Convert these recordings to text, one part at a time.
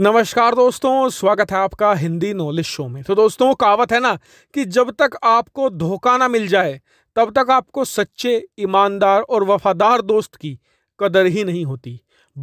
नमस्कार दोस्तों स्वागत है आपका हिंदी नॉलेज शो में तो दोस्तों कहावत है ना कि जब तक आपको धोखा ना मिल जाए तब तक आपको सच्चे ईमानदार और वफादार दोस्त की कदर ही नहीं होती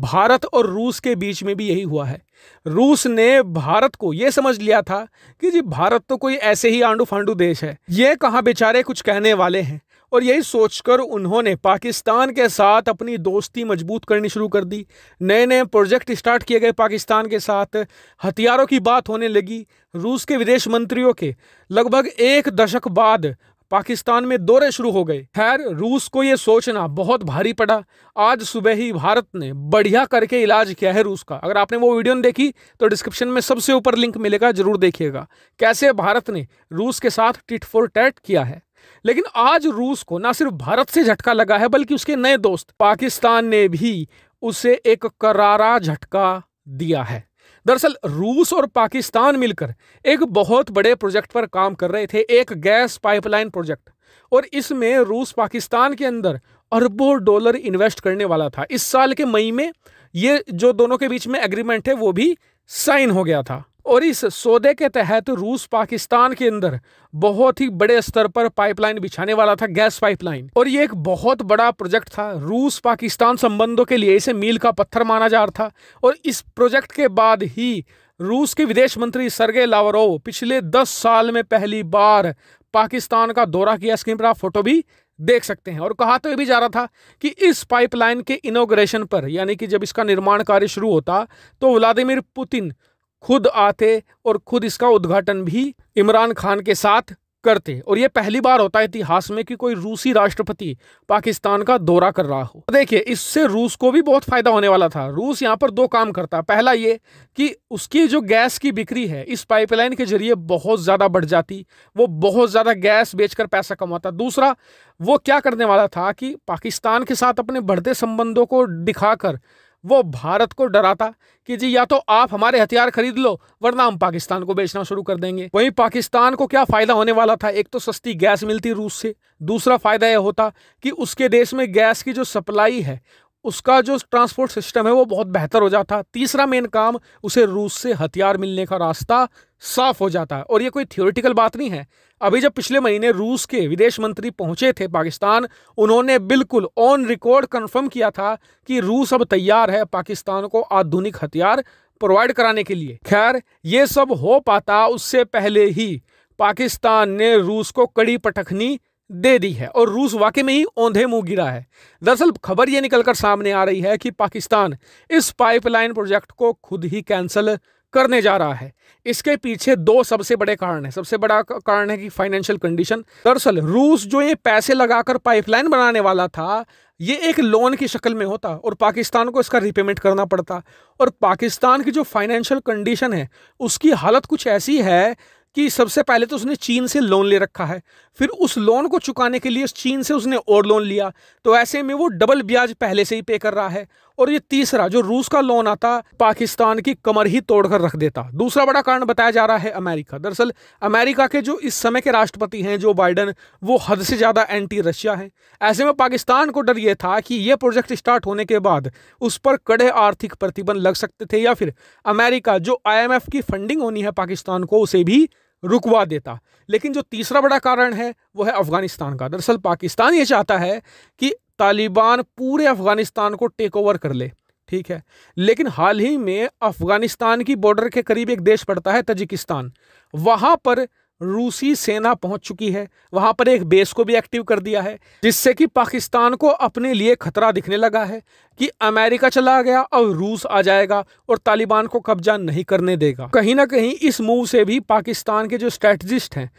भारत और रूस के बीच में भी यही हुआ है रूस ने भारत को ये समझ लिया था कि जी भारत तो कोई ऐसे ही आंडू फांडू देश है ये कहाँ बेचारे कुछ कहने वाले हैं और यही सोचकर उन्होंने पाकिस्तान के साथ अपनी दोस्ती मजबूत करनी शुरू कर दी नए नए प्रोजेक्ट स्टार्ट किए गए पाकिस्तान के साथ हथियारों की बात होने लगी रूस के विदेश मंत्रियों के लगभग एक दशक बाद पाकिस्तान में दौरे शुरू हो गए खैर रूस को ये सोचना बहुत भारी पड़ा आज सुबह ही भारत ने बढ़िया करके इलाज किया है रूस का अगर आपने वो वीडियो देखी तो डिस्क्रिप्शन में सबसे ऊपर लिंक मिलेगा जरूर देखिएगा कैसे भारत ने रूस के साथ टिट फॉर टैट किया है लेकिन आज रूस को ना सिर्फ भारत से झटका लगा है बल्कि उसके नए दोस्त पाकिस्तान ने भी उसे एक करारा झटका दिया है दरअसल रूस और पाकिस्तान मिलकर एक बहुत बड़े प्रोजेक्ट पर काम कर रहे थे एक गैस पाइपलाइन प्रोजेक्ट और इसमें रूस पाकिस्तान के अंदर अरबों डॉलर इन्वेस्ट करने वाला था इस साल के मई में ये जो दोनों के बीच में एग्रीमेंट है वो भी साइन हो गया था और इस सौदे के तहत रूस पाकिस्तान के अंदर बहुत ही बड़े स्तर पर पाइपलाइन बिछाने वाला था गैस पाइपलाइन और ये एक बहुत बड़ा प्रोजेक्ट था रूस पाकिस्तान संबंधों के लिए इसे मील का पत्थर माना जा रहा था और इस प्रोजेक्ट के बाद ही रूस के विदेश मंत्री सरगे लावरोव पिछले दस साल में पहली बार पाकिस्तान का दौरा किया स्क्रीन पर आप फोटो भी देख सकते हैं और कहा तो ये भी जा रहा था कि इस पाइपलाइन के इनोग्रेशन पर यानी कि जब इसका निर्माण कार्य शुरू होता तो व्लादिमिर पुतिन खुद आते और खुद इसका उद्घाटन भी इमरान खान के साथ करते और ये पहली बार होता है इतिहास में कि कोई रूसी राष्ट्रपति पाकिस्तान का दौरा कर रहा हो देखिए इससे रूस को भी बहुत फायदा होने वाला था रूस यहाँ पर दो काम करता पहला ये कि उसकी जो गैस की बिक्री है इस पाइपलाइन के जरिए बहुत ज़्यादा बढ़ जाती वो बहुत ज़्यादा गैस बेचकर पैसा कमाता दूसरा वो क्या करने वाला था कि पाकिस्तान के साथ अपने बढ़ते संबंधों को दिखाकर वो भारत को डराता कि जी या तो आप हमारे हथियार खरीद लो वरना हम पाकिस्तान को बेचना शुरू कर देंगे वहीं पाकिस्तान को क्या फ़ायदा होने वाला था एक तो सस्ती गैस मिलती रूस से दूसरा फ़ायदा यह होता कि उसके देश में गैस की जो सप्लाई है उसका जो ट्रांसपोर्ट सिस्टम है वो बहुत बेहतर हो जाता तीसरा मेन काम उसे रूस से हथियार मिलने का रास्ता साफ हो जाता और ये कोई थियोरिटिकल बात नहीं है अभी जब पिछले महीने रूस के विदेश मंत्री पहुंचे थे पाकिस्तान उन्होंने बिल्कुल ऑन रिकॉर्ड कंफर्म किया था कि रूस अब तैयार है पाकिस्तान को आधुनिक हथियार प्रोवाइड कराने के लिए खैर ये सब हो पाता उससे पहले ही पाकिस्तान ने रूस को कड़ी पटखनी दे दी है और रूस वाकई में ही औंधे मुंह गिरा है दरअसल खबर ये निकलकर सामने आ रही है कि पाकिस्तान इस पाइपलाइन प्रोजेक्ट को खुद ही कैंसिल करने जा रहा है इसके पीछे दो सबसे बड़े कारण है सबसे बड़ा कारण है कि फाइनेंशियल कंडीशन दरअसल रूस जो ये पैसे लगाकर पाइपलाइन बनाने वाला था ये एक लोन की शक्ल में होता और पाकिस्तान को इसका रिपेमेंट करना पड़ता और पाकिस्तान की जो फाइनेंशियल कंडीशन है उसकी हालत कुछ ऐसी है कि सबसे पहले तो उसने चीन से लोन ले रखा है फिर उस लोन को चुकाने के लिए चीन से उसने और लोन लिया तो ऐसे में वो डबल ब्याज पहले से ही पे कर रहा है और ये तीसरा जो रूस का लोन आता पाकिस्तान की कमर ही तोड़कर रख देता दूसरा बड़ा कारण बताया जा रहा है अमेरिका दरअसल अमेरिका के जो इस समय के राष्ट्रपति हैं जो बाइडन वो हद से ज़्यादा एंटी रशिया हैं ऐसे में पाकिस्तान को डर ये था कि ये प्रोजेक्ट स्टार्ट होने के बाद उस पर कड़े आर्थिक प्रतिबंध लग सकते थे या फिर अमेरिका जो आई की फंडिंग होनी है पाकिस्तान को उसे भी रुकवा देता लेकिन जो तीसरा बड़ा कारण है वो है अफ़गानिस्तान का दरअसल पाकिस्तान ये चाहता है कि तालिबान पूरे अफ़गानिस्तान को टेक ओवर कर ले ठीक है लेकिन हाल ही में अफ़गानिस्तान की बॉर्डर के करीब एक देश पड़ता है तजिकिस्तान वहाँ पर रूसी सेना पहुंच चुकी है वहां पर एक बेस को भी एक्टिव कर दिया है जिससे कि पाकिस्तान को अपने लिए खतरा दिखने लगा है कि अमेरिका चला गया और रूस आ जाएगा और तालिबान को कब्जा नहीं करने देगा कहीं ना कहीं इस मूव से भी पाकिस्तान के जो स्ट्रेटजिस्ट हैं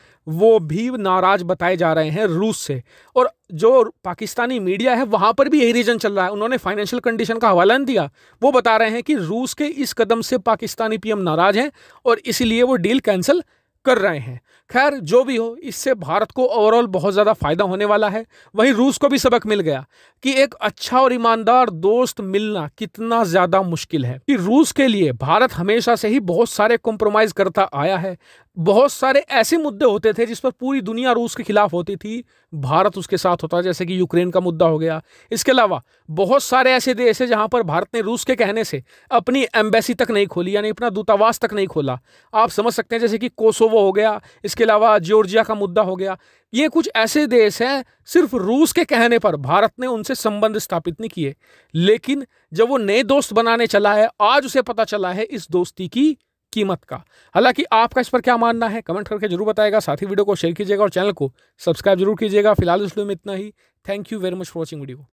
वो भी नाराज बताए जा रहे हैं रूस से और जो पाकिस्तानी मीडिया है वहाँ पर भी यही रीजन चल रहा है उन्होंने फाइनेंशियल कंडीशन का हवाला नहीं दिया वो बता रहे हैं कि रूस के इस कदम से पाकिस्तानी पीएम नाराज हैं और इसीलिए वो डील कैंसिल कर रहे हैं खैर जो भी हो इससे भारत को ओवरऑल बहुत ज़्यादा फायदा होने वाला है वहीं रूस को भी सबक मिल गया कि एक अच्छा और ईमानदार दोस्त मिलना कितना ज़्यादा मुश्किल है कि रूस के लिए भारत हमेशा से ही बहुत सारे कॉम्प्रोमाइज़ करता आया है बहुत सारे ऐसे मुद्दे होते थे जिस पर पूरी दुनिया रूस के खिलाफ होती थी भारत उसके साथ होता जैसे कि यूक्रेन का मुद्दा हो गया इसके अलावा बहुत सारे ऐसे देश हैं जहां पर भारत ने रूस के कहने से अपनी एम्बेसी तक नहीं खोली यानी अपना दूतावास तक नहीं खोला आप समझ सकते हैं जैसे कि कोसोवो हो गया इसके अलावा जॉर्जिया का मुद्दा हो गया ये कुछ ऐसे देश हैं सिर्फ रूस के कहने पर भारत ने उनसे संबंध स्थापित नहीं किए लेकिन जब वो नए दोस्त बनाने चला है आज उसे पता चला है इस दोस्ती की कीमत का हालांकि आपका इस पर क्या मानना है कमेंट करके जरूर बताएगा साथ ही वीडियो को शेयर कीजिएगा और चैनल को सब्सक्राइब जरूर कीजिएगा फिलहाल इस वीडियो में इतना ही thank you very much for watching video